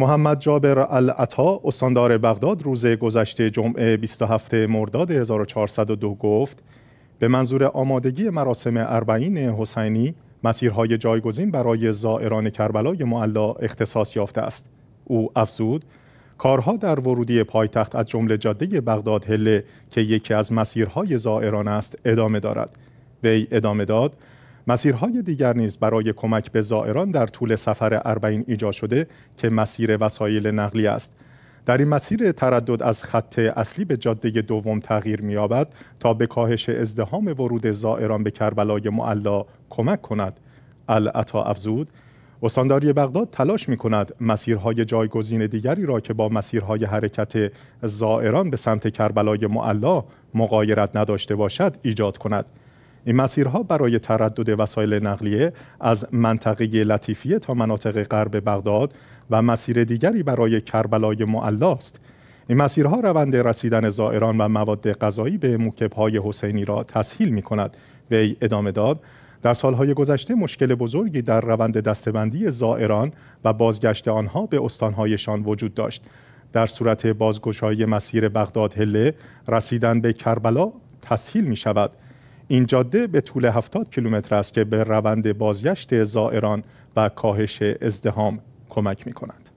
محمد جابر العطا استاندار بغداد روز گذشته جمعه 27 مرداد 1402 گفت به منظور آمادگی مراسم اربعین حسینی مسیرهای جایگزین برای زائران کربلای معلا اختصاص یافته است او افزود کارها در ورودی پایتخت از جمله جاده بغداد هله که یکی از مسیرهای زائران است ادامه دارد وی ادامه داد مسیرهای دیگر نیز برای کمک به زائران در طول سفر اربعین ایجاد شده که مسیر وسایل نقلی است در این مسیر تردد از خط اصلی به جاده دوم تغییر می‌یابد تا به کاهش ازدهام ورود زائران به کربلای معلا کمک کند العطا افزود استانداری بغداد تلاش می کند مسیرهای جایگزین دیگری را که با مسیرهای حرکت زائران به سمت کربلای معلا مقایرت نداشته باشد ایجاد کند این مسیرها برای تردد وسایل نقلیه از منطقه لطیفیه تا مناطق غرب بغداد و مسیر دیگری برای کربلای معلا است این مسیرها روند رسیدن زائران و مواد غذایی به موکبهای حسینی را تسهیل می کند وی ادامه داد در سالهای گذشته مشکل بزرگی در روند دستبندی زائران و بازگشت آنها به استانهایشان وجود داشت در صورت بازگشایی مسیر بغداد هله رسیدن به کربلا تسهیل می شود این جاده به طول 70 کیلومتر است که به روند بازگشت زائران و کاهش ازدهام کمک می کند.